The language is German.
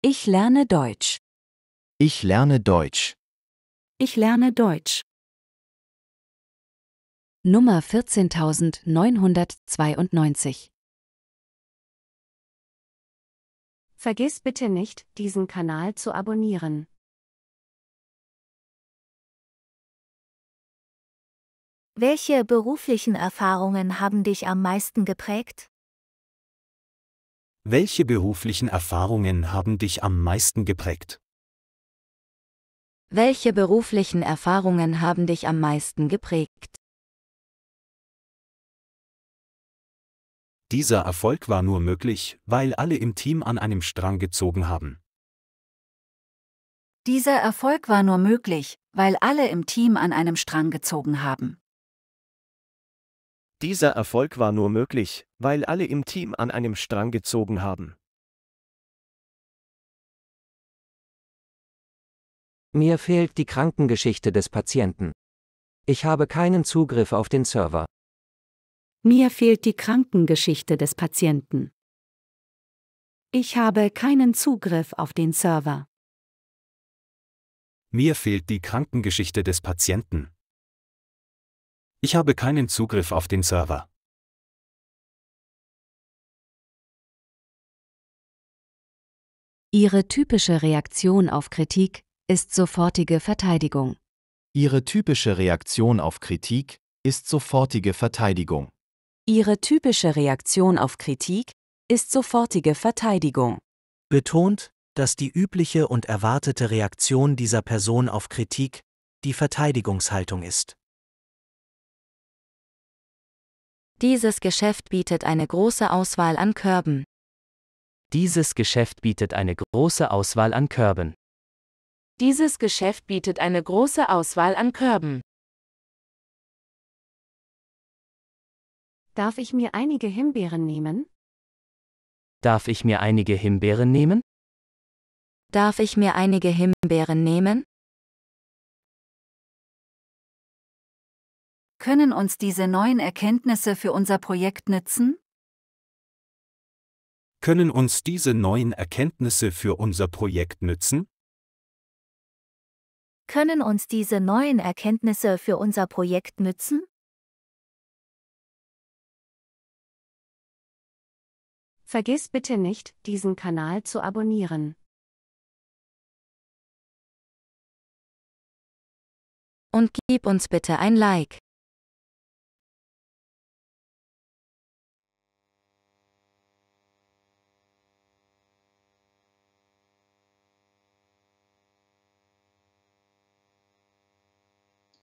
Ich lerne Deutsch. Ich lerne Deutsch. Ich lerne Deutsch. Nummer 14992. Vergiss bitte nicht, diesen Kanal zu abonnieren. Welche beruflichen Erfahrungen haben dich am meisten geprägt? Welche beruflichen Erfahrungen haben dich am meisten geprägt? Welche beruflichen Erfahrungen haben dich am meisten geprägt? Dieser Erfolg war nur möglich, weil alle im Team an einem Strang gezogen haben. Dieser Erfolg war nur möglich, weil alle im Team an einem Strang gezogen haben. Dieser Erfolg war nur möglich, weil alle im Team an einem Strang gezogen haben. Mir fehlt die Krankengeschichte des Patienten. Ich habe keinen Zugriff auf den Server. Mir fehlt die Krankengeschichte des Patienten. Ich habe keinen Zugriff auf den Server. Mir fehlt die Krankengeschichte des Patienten. Ich habe keinen Zugriff auf den Server. Ihre typische Reaktion auf Kritik ist sofortige Verteidigung. Ihre typische Reaktion auf Kritik ist sofortige Verteidigung. Ihre typische Reaktion auf Kritik ist sofortige Verteidigung. Betont, dass die übliche und erwartete Reaktion dieser Person auf Kritik die Verteidigungshaltung ist. Dieses Geschäft bietet eine große Auswahl an Körben. Dieses Geschäft bietet eine große Auswahl an Körben. Dieses Geschäft bietet eine große Auswahl an Körben. Darf ich mir einige Himbeeren nehmen? Darf ich mir einige Himbeeren nehmen? Darf ich mir einige Himbeeren nehmen? Können uns diese neuen Erkenntnisse für unser Projekt nützen? Können uns diese neuen Erkenntnisse für unser Projekt nützen? Können uns diese neuen Erkenntnisse für unser Projekt nützen? Vergiss bitte nicht, diesen Kanal zu abonnieren. Und gib uns bitte ein Like.